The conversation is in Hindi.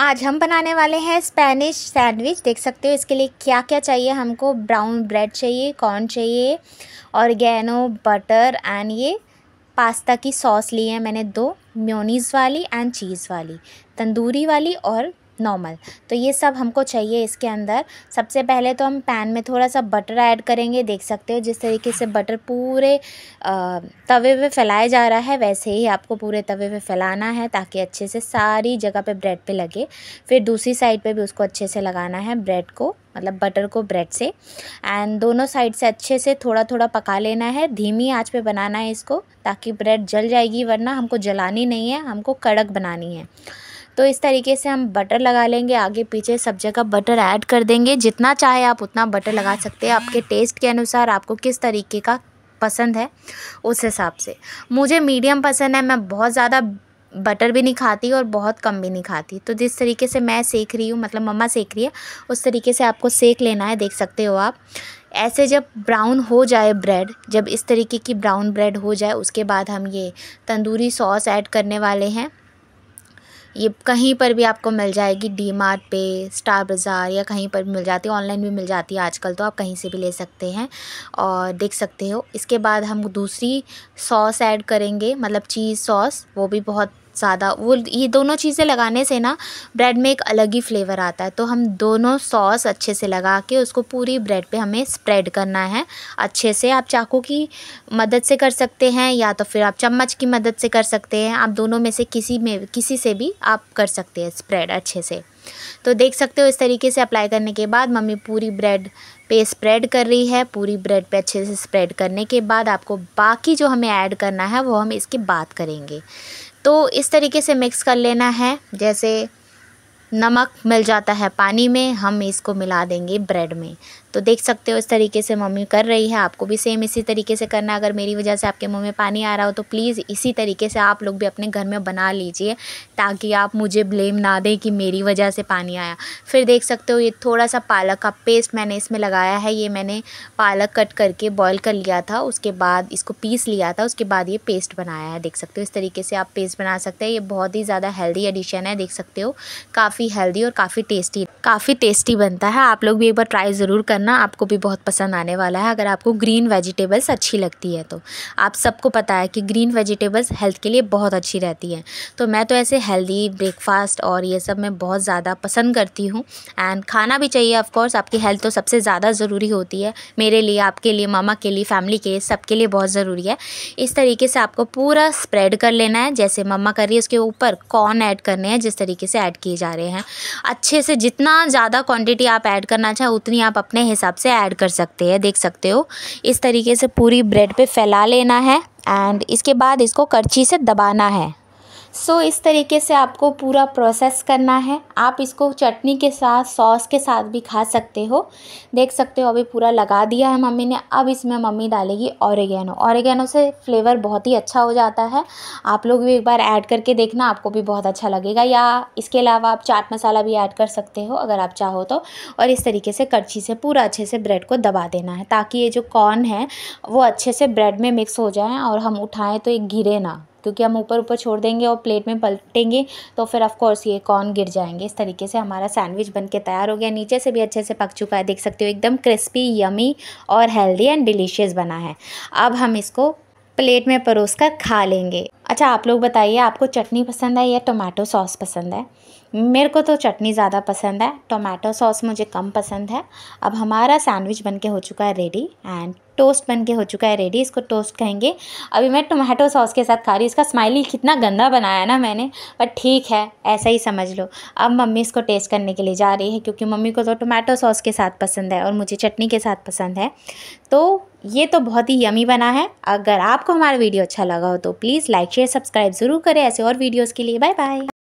आज हम बनाने वाले हैं स्पेनिश सैंडविच देख सकते हो इसके लिए क्या क्या चाहिए हमको ब्राउन ब्रेड चाहिए कॉर्न चाहिए और गैनो बटर एंड ये पास्ता की सॉस ली है मैंने दो म्योनीज़ वाली एंड चीज़ वाली तंदूरी वाली और नॉर्मल तो ये सब हमको चाहिए इसके अंदर सबसे पहले तो हम पैन में थोड़ा सा बटर ऐड करेंगे देख सकते हो जिस तरीके से बटर पूरे तवे पे फैलाया जा रहा है वैसे ही आपको पूरे तवे पे फैलाना है ताकि अच्छे से सारी जगह पे ब्रेड पे लगे फिर दूसरी साइड पे भी उसको अच्छे से लगाना है ब्रेड को मतलब बटर को ब्रेड से एंड दोनों साइड से अच्छे से थोड़ा थोड़ा पका लेना है धीमी आँच पर बनाना है इसको ताकि ब्रेड जल जाएगी वरना हमको जलानी नहीं है हमको कड़क बनानी है तो इस तरीके से हम बटर लगा लेंगे आगे पीछे सब जगह बटर ऐड कर देंगे जितना चाहे आप उतना बटर लगा सकते हैं आपके टेस्ट के अनुसार आपको किस तरीके का पसंद है उस हिसाब से मुझे मीडियम पसंद है मैं बहुत ज़्यादा बटर भी नहीं खाती और बहुत कम भी नहीं खाती तो जिस तरीके से मैं सेक रही हूँ मतलब मम्मा सेक रही है उस तरीके से आपको सेक लेना है देख सकते हो आप ऐसे जब ब्राउन हो जाए ब्रेड जब इस तरीके की ब्राउन ब्रेड हो जाए उसके बाद हम ये तंदूरी सॉस ऐड करने वाले हैं ये कहीं पर भी आपको मिल जाएगी डी मार्ट पे स्टार बाज़ार या कहीं पर भी मिल जाती है ऑनलाइन भी मिल जाती है आजकल तो आप कहीं से भी ले सकते हैं और देख सकते हो इसके बाद हम दूसरी सॉस ऐड करेंगे मतलब चीज़ सॉस वो भी बहुत ज़्यादा वो ये दोनों चीज़ें लगाने से ना ब्रेड में एक अलग ही फ्लेवर आता है तो हम दोनों सॉस अच्छे से लगा के उसको पूरी ब्रेड पे हमें स्प्रेड करना है अच्छे से आप चाकू की मदद से कर सकते हैं या तो फिर आप चम्मच की मदद से कर सकते हैं आप दोनों में से किसी में किसी से भी आप कर सकते हैं स्प्रेड अच्छे से तो देख सकते हो इस तरीके से अप्लाई करने के बाद मम्मी पूरी ब्रेड पे स्प्रेड कर रही है पूरी ब्रेड पे अच्छे से स्प्रेड करने के बाद आपको बाकी जो हमें ऐड करना है वो हम इसके बाद करेंगे तो इस तरीके से मिक्स कर लेना है जैसे नमक मिल जाता है पानी में हम इसको मिला देंगे ब्रेड में तो देख सकते हो इस तरीके से मम्मी कर रही है आपको भी सेम इसी तरीके से करना अगर मेरी वजह से आपके मुंह में पानी आ रहा हो तो प्लीज़ इसी तरीके से आप लोग भी अपने घर में बना लीजिए ताकि आप मुझे ब्लेम ना दें कि मेरी वजह से पानी आया फिर देख सकते हो ये थोड़ा सा पालक का पेस्ट मैंने इसमें लगाया है ये मैंने पालक कट करके बॉयल कर लिया था उसके बाद इसको पीस लिया था उसके बाद ये पेस्ट बनाया है देख सकते हो इस तरीके से आप पेस्ट बना सकते हैं ये बहुत ही ज़्यादा हेल्दी एडिशन है देख सकते हो काफ़ी काफ़ी हेल्दी और काफ़ी टेस्टी काफ़ी टेस्टी बनता है आप लोग भी एक बार ट्राई ज़रूर करना आपको भी बहुत पसंद आने वाला है अगर आपको ग्रीन वेजिटेबल्स अच्छी लगती है तो आप सबको पता है कि ग्रीन वेजिटेबल्स हेल्थ के लिए बहुत अच्छी रहती है तो मैं तो ऐसे हेल्दी ब्रेकफास्ट और ये सब मैं बहुत ज़्यादा पसंद करती हूँ एंड खाना भी चाहिए ऑफकोर्स आपकी हेल्थ तो सबसे ज़्यादा ज़रूरी होती है मेरे लिए आपके लिए मामा के लिए फैमिली के लिए सबके लिए बहुत ज़रूरी है इस तरीके से आपको पूरा स्प्रेड कर लेना है जैसे मम्मा कर रही है उसके ऊपर कॉर्न ऐड करने हैं जिस तरीके से ऐड किए जा रहे हैं हैं अच्छे से जितना ज़्यादा क्वांटिटी आप ऐड करना चाहें उतनी आप अपने हिसाब से ऐड कर सकते हैं देख सकते हो इस तरीके से पूरी ब्रेड पे फैला लेना है एंड इसके बाद इसको करछी से दबाना है सो इस तरीके से आपको पूरा प्रोसेस करना है आप इसको चटनी के साथ सॉस के साथ भी खा सकते हो देख सकते हो अभी पूरा लगा दिया है मम्मी ने अब इसमें मम्मी डालेगी औरगेनो औरगेनो से फ्लेवर बहुत ही अच्छा हो जाता है आप लोग भी एक बार ऐड करके देखना आपको भी बहुत अच्छा लगेगा या इसके अलावा आप चाट मसाला भी ऐड कर सकते हो अगर आप चाहो तो और इस तरीके से करछी से पूरा अच्छे से ब्रेड को दबा देना है ताकि ये जो कॉर्न है वो अच्छे से ब्रेड में मिक्स हो जाए और हम उठाएँ तो ये घिरे ना क्योंकि हम ऊपर ऊपर छोड़ देंगे और प्लेट में पलटेंगे तो फिर ऑफ़ ये कॉर्न गिर जाएंगे इस तरीके से हमारा सैंडविच बन के तैयार हो गया नीचे से भी अच्छे से पक चुका है देख सकते हो एकदम क्रिस्पी यमी और हेल्दी एंड डिलीशियस बना है अब हम इसको प्लेट में परोस कर खा लेंगे अच्छा आप लोग बताइए आपको चटनी पसंद है या टोमेटो सॉस पसंद है मेरे को तो चटनी ज़्यादा पसंद है टोमेटो सॉस मुझे कम पसंद है अब हमारा सैंडविच बन के हो चुका है रेडी एंड टोस्ट बन के हो चुका है रेडी इसको टोस्ट कहेंगे अभी मैं टोमेटो सॉस के साथ खा रही हूँ इसका स्माइली कितना गंदा बनाया ना मैंने पर ठीक है ऐसा ही समझ लो अब मम्मी इसको टेस्ट करने के लिए जा रही है क्योंकि मम्मी को तो टोमेटो सॉस के साथ पसंद है और मुझे चटनी के साथ पसंद है तो ये तो बहुत ही यमी बना है अगर आपको हमारा वीडियो अच्छा लगा हो तो please like share share subscribe ज़रूर करें ऐसे और वीडियोज़ के लिए बाय बाय